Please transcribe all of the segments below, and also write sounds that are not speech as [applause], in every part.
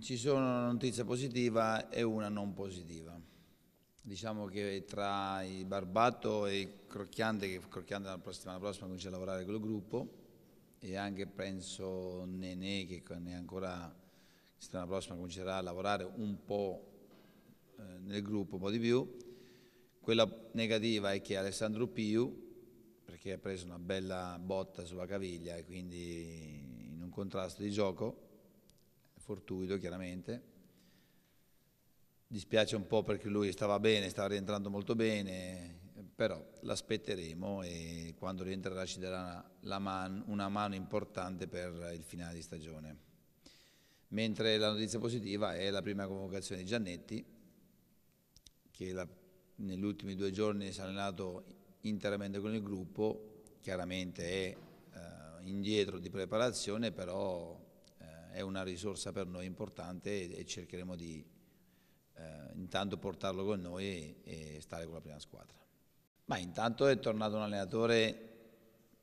Ci sono una notizia positiva e una non positiva. Diciamo che tra i Barbato e i Crocchiante, che Crocchiante la settimana prossima comincia a lavorare con il gruppo, e anche penso Nene, che è ancora la settimana prossima comincerà a lavorare un po' eh, nel gruppo, un po' di più. Quella negativa è che Alessandro Piu, perché ha preso una bella botta sulla caviglia e quindi in un contrasto di gioco, fortuito chiaramente. Dispiace un po' perché lui stava bene, stava rientrando molto bene, però l'aspetteremo e quando rientrerà ci darà man, una mano importante per il finale di stagione. Mentre la notizia positiva è la prima convocazione di Giannetti, che la, negli ultimi due giorni si è allenato interamente con il gruppo, chiaramente è eh, indietro di preparazione, però è una risorsa per noi importante e, cercheremo di eh, intanto portarlo con noi e, e stare con la prima squadra. Ma intanto è tornato un allenatore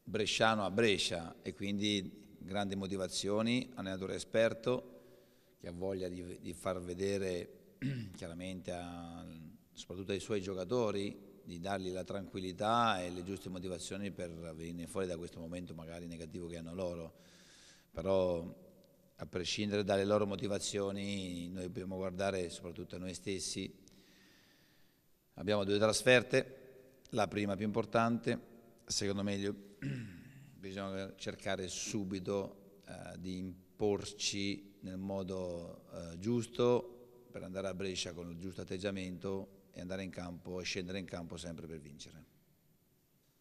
bresciano a Brescia e quindi grandi motivazioni, allenatore esperto che ha voglia di, di far vedere [clears throat] chiaramente a, soprattutto ai suoi giocatori di dargli la tranquillità e le giuste motivazioni per venire fuori da questo momento magari negativo che hanno loro. Però a prescindere dalle loro motivazioni, noi dobbiamo guardare soprattutto a noi stessi. Abbiamo due trasferte, la prima più importante, secondo me [clears throat] bisogna cercare subito eh, di imporci nel modo eh, giusto per andare a Brescia con il giusto atteggiamento e andare in campo e scendere in campo sempre per vincere.